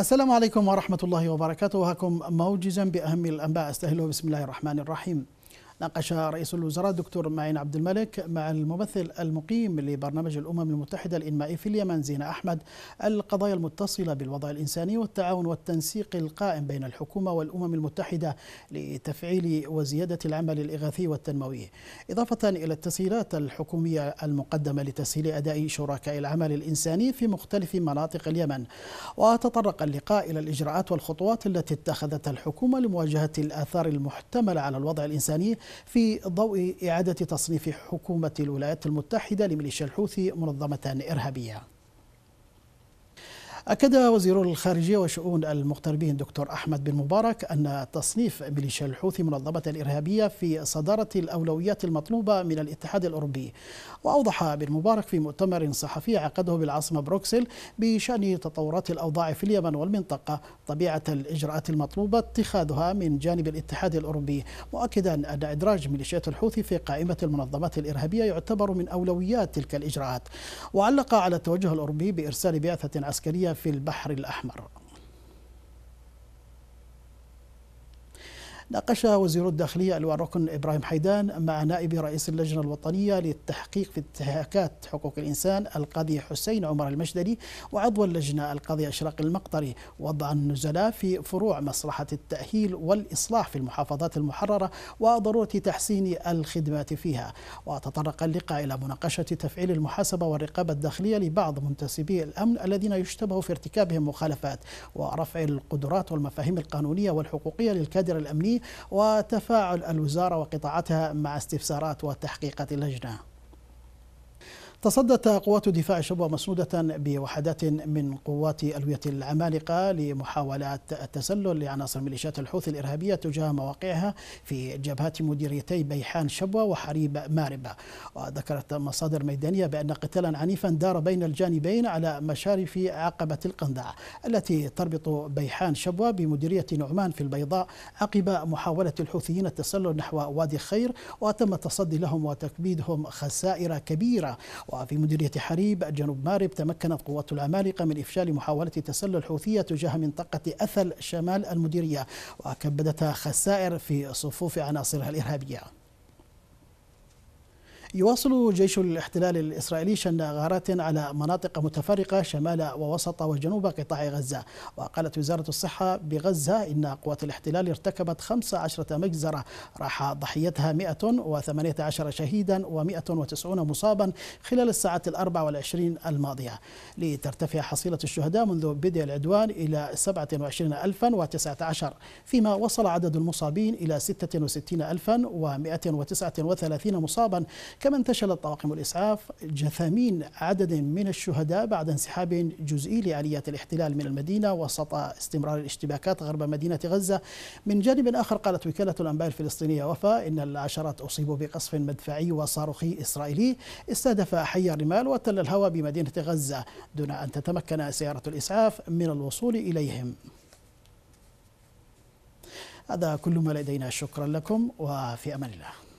السلام عليكم ورحمة الله وبركاته وهاكم موجزا بأهم الأنباء أستهله بسم الله الرحمن الرحيم ناقش رئيس الوزراء الدكتور معين عبد الملك مع الممثل المقيم لبرنامج الأمم المتحدة الإنمائي في اليمن زين أحمد القضايا المتصلة بالوضع الإنساني والتعاون والتنسيق القائم بين الحكومة والأمم المتحدة لتفعيل وزيادة العمل الإغاثي والتنموي إضافة إلى التسهيلات الحكومية المقدمة لتسهيل أداء شركاء العمل الإنساني في مختلف مناطق اليمن وتطرق اللقاء إلى الإجراءات والخطوات التي اتخذتها الحكومة لمواجهة الآثار المحتملة على الوضع الإنساني في ضوء إعادة تصنيف حكومة الولايات المتحدة لميليشيا الحوثي منظمة إرهابية أكد وزير الخارجية وشؤون المغتربين دكتور أحمد بن مبارك أن تصنيف ميليشيا الحوثي منظمة إرهابية في صدارة الأولويات المطلوبة من الاتحاد الأوروبي وأوضح بن مبارك في مؤتمر صحفي عقده بالعاصمة بروكسل بشأن تطورات الأوضاع في اليمن والمنطقة طبيعة الإجراءات المطلوبة اتخاذها من جانب الاتحاد الأوروبي مؤكدا أن إدراج ميليشيات الحوثي في قائمة المنظمات الإرهابية يعتبر من أولويات تلك الإجراءات وعلق على التوجه الأوروبي بإرسال بعثة عسكرية في البحر الأحمر ناقش وزير الداخلية الركن إبراهيم حيدان مع نائب رئيس اللجنة الوطنية للتحقيق في انتهاكات حقوق الإنسان القاضي حسين عمر المشدري وعضو اللجنة القاضي اشراق المقطري وضع النزلاء في فروع مصلحة التأهيل والإصلاح في المحافظات المحررة وضرورة تحسين الخدمات فيها وتطرق اللقاء إلى مناقشة تفعيل المحاسبة والرقابة الداخلية لبعض منتسبي الأمن الذين يشتبه في ارتكابهم مخالفات ورفع القدرات والمفاهيم القانونية والحقوقية للكادر الأمني وتفاعل الوزارة وقطاعاتها مع استفسارات وتحقيقات اللجنة تصدت قوات دفاع شبوة مسنودة بوحدات من قوات ألوية العمالقة لمحاولات التسلل لعناصر ميليشيات الحوثي الإرهابية تجاه مواقعها في جبهات مديريتي بيحان شبوة وحريب ماربة وذكرت مصادر ميدانية بأن قتالا عنيفا دار بين الجانبين على مشارف عقبة القندع التي تربط بيحان شبوة بمديرية نعمان في البيضاء عقب محاولة الحوثيين التسلل نحو وادي خير وتم التصدي لهم وتكبيدهم خسائر كبيرة وفي مديرية حريب جنوب مارب تمكنت قوات العمالقة من إفشال محاولة تسلل الحوثية تجاه منطقة أثل شمال المديرية وكبدتها خسائر في صفوف عناصرها الإرهابية يواصل جيش الاحتلال الإسرائيلي شن غارات على مناطق متفرقة شمال ووسط وجنوب قطاع غزة وقالت وزارة الصحة بغزة إن قوات الاحتلال ارتكبت 15 مجزرة راح ضحيتها 118 شهيدا و190 مصابا خلال الساعات الأربع والعشرين الماضية لترتفع حصيلة الشهداء منذ بدء العدوان إلى 27019 فيما وصل عدد المصابين إلى 66139 مصابا كما انتشلت طواقم الإسعاف جثامين عدد من الشهداء بعد انسحاب جزئي لآليات الاحتلال من المدينة وسط استمرار الاشتباكات غرب مدينة غزة من جانب آخر قالت وكالة الأنباء الفلسطينية وفاء إن العشرات أصيبوا بقصف مدفعي وصاروخي إسرائيلي استهدف حي الرمال وتل الهوى بمدينة غزة دون أن تتمكن سيارة الإسعاف من الوصول إليهم هذا كل ما لدينا شكرا لكم وفي أمان الله